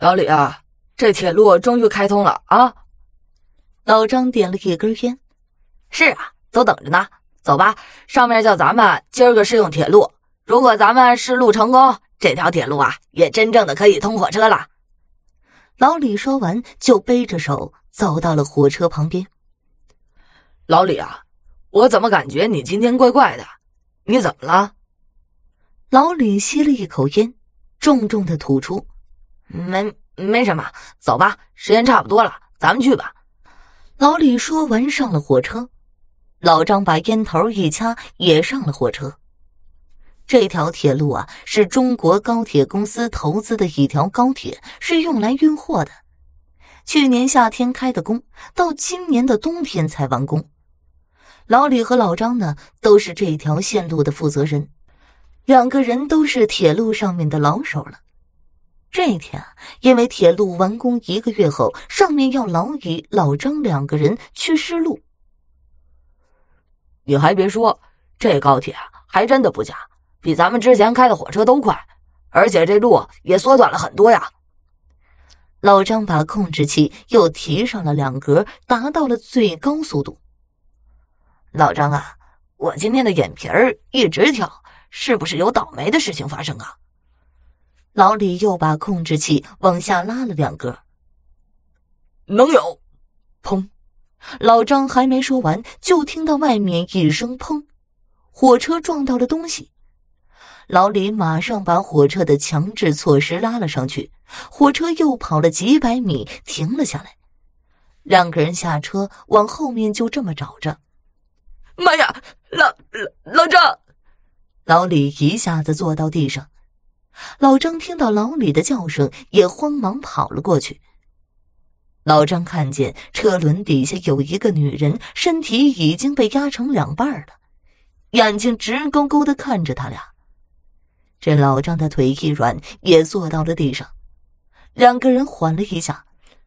老李啊，这铁路终于开通了啊！老张点了一根烟。是啊，都等着呢。走吧，上面叫咱们今儿个试用铁路。如果咱们试路成功，这条铁路啊，也真正的可以通火车了。老李说完，就背着手走到了火车旁边。老李啊，我怎么感觉你今天怪怪的？你怎么了？老李吸了一口烟，重重的吐出。没没什么，走吧，时间差不多了，咱们去吧。老李说完上了火车，老张把烟头一掐，也上了火车。这条铁路啊，是中国高铁公司投资的一条高铁，是用来运货的。去年夏天开的工，到今年的冬天才完工。老李和老张呢，都是这条线路的负责人，两个人都是铁路上面的老手了。这一天，因为铁路完工一个月后，上面要老李、老张两个人去试路。你还别说，这高铁还真的不假，比咱们之前开的火车都快，而且这路也缩短了很多呀。老张把控制器又提上了两格，达到了最高速度。老张啊，我今天的眼皮儿一直跳，是不是有倒霉的事情发生啊？老李又把控制器往下拉了两格，能有？砰！老张还没说完，就听到外面一声砰，火车撞到了东西。老李马上把火车的强制措施拉了上去，火车又跑了几百米，停了下来。两个人下车往后面就这么找着。妈呀！老老老张！老李一下子坐到地上。老张听到老李的叫声，也慌忙跑了过去。老张看见车轮底下有一个女人，身体已经被压成两半了，眼睛直勾勾的看着他俩。这老张的腿一软，也坐到了地上。两个人缓了一下，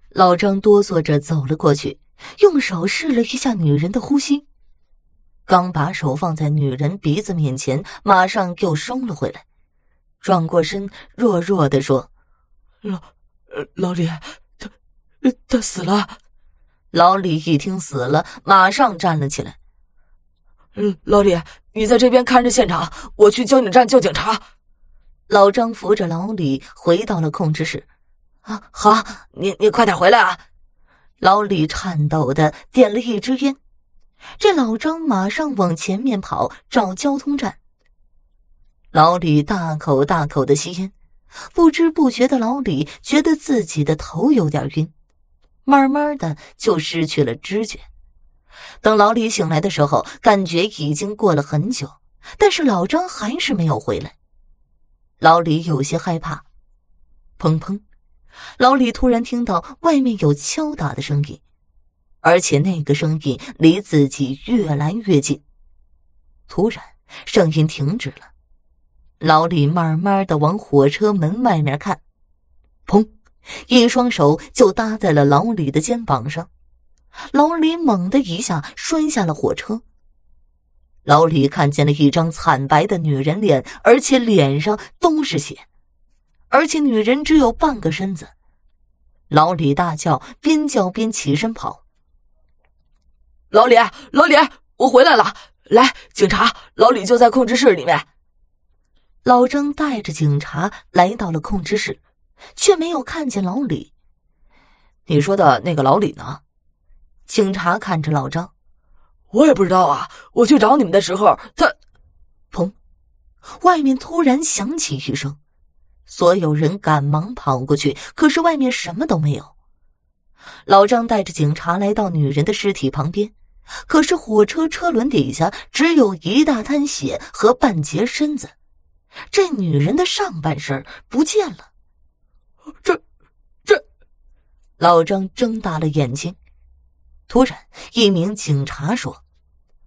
老张哆嗦着走了过去，用手试了一下女人的呼吸。刚把手放在女人鼻子面前，马上又收了回来。转过身，弱弱的说：“老老李，他他死了。”老李一听死了，马上站了起来。“嗯，老李，你在这边看着现场，我去交警站叫警察。”老张扶着老李回到了控制室。“啊，好，你你快点回来啊！”老李颤抖的点了一支烟。这老张马上往前面跑，找交通站。老李大口大口的吸烟，不知不觉的，老李觉得自己的头有点晕，慢慢的就失去了知觉。等老李醒来的时候，感觉已经过了很久，但是老张还是没有回来。老李有些害怕。砰砰！老李突然听到外面有敲打的声音，而且那个声音离自己越来越近。突然，声音停止了。老李慢慢的往火车门外面看，砰！一双手就搭在了老李的肩膀上，老李猛的一下摔下了火车。老李看见了一张惨白的女人脸，而且脸上都是血，而且女人只有半个身子。老李大叫，边叫边起身跑。老李，老李，我回来了！来，警察，老李就在控制室里面。老张带着警察来到了控制室，却没有看见老李。你说的那个老李呢？警察看着老张，我也不知道啊。我去找你们的时候，他……砰！外面突然响起一声，所有人赶忙跑过去，可是外面什么都没有。老张带着警察来到女人的尸体旁边，可是火车车轮底下只有一大滩血和半截身子。这女人的上半身不见了，这、这，老张睁大了眼睛。突然，一名警察说：“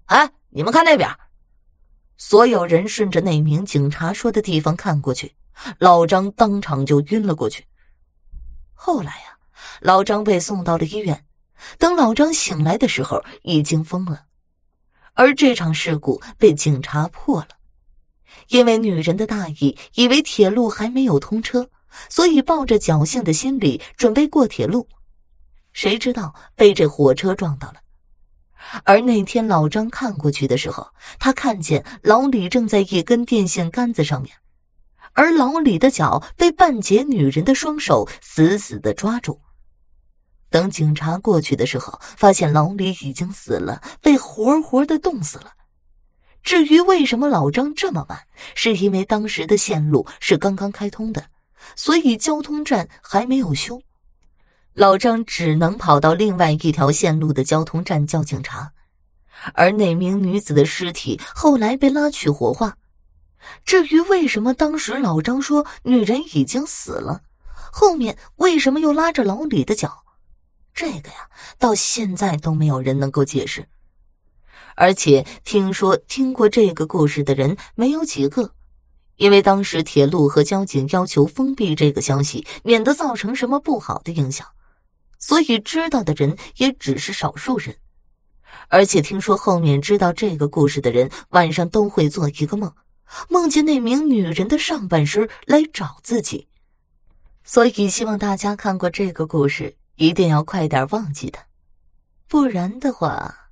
哎，你们看那边！”所有人顺着那名警察说的地方看过去，老张当场就晕了过去。后来呀，老张被送到了医院。等老张醒来的时候，已经疯了。而这场事故被警察破了。因为女人的大意，以为铁路还没有通车，所以抱着侥幸的心理准备过铁路。谁知道被这火车撞到了。而那天老张看过去的时候，他看见老李正在一根电线杆子上面，而老李的脚被半截女人的双手死死的抓住。等警察过去的时候，发现老李已经死了，被活活的冻死了。至于为什么老张这么晚，是因为当时的线路是刚刚开通的，所以交通站还没有修，老张只能跑到另外一条线路的交通站叫警察。而那名女子的尸体后来被拉去火化。至于为什么当时老张说女人已经死了，后面为什么又拉着老李的脚，这个呀，到现在都没有人能够解释。而且听说听过这个故事的人没有几个，因为当时铁路和交警要求封闭这个消息，免得造成什么不好的影响，所以知道的人也只是少数人。而且听说后面知道这个故事的人晚上都会做一个梦，梦见那名女人的上半身来找自己，所以希望大家看过这个故事一定要快点忘记他，不然的话。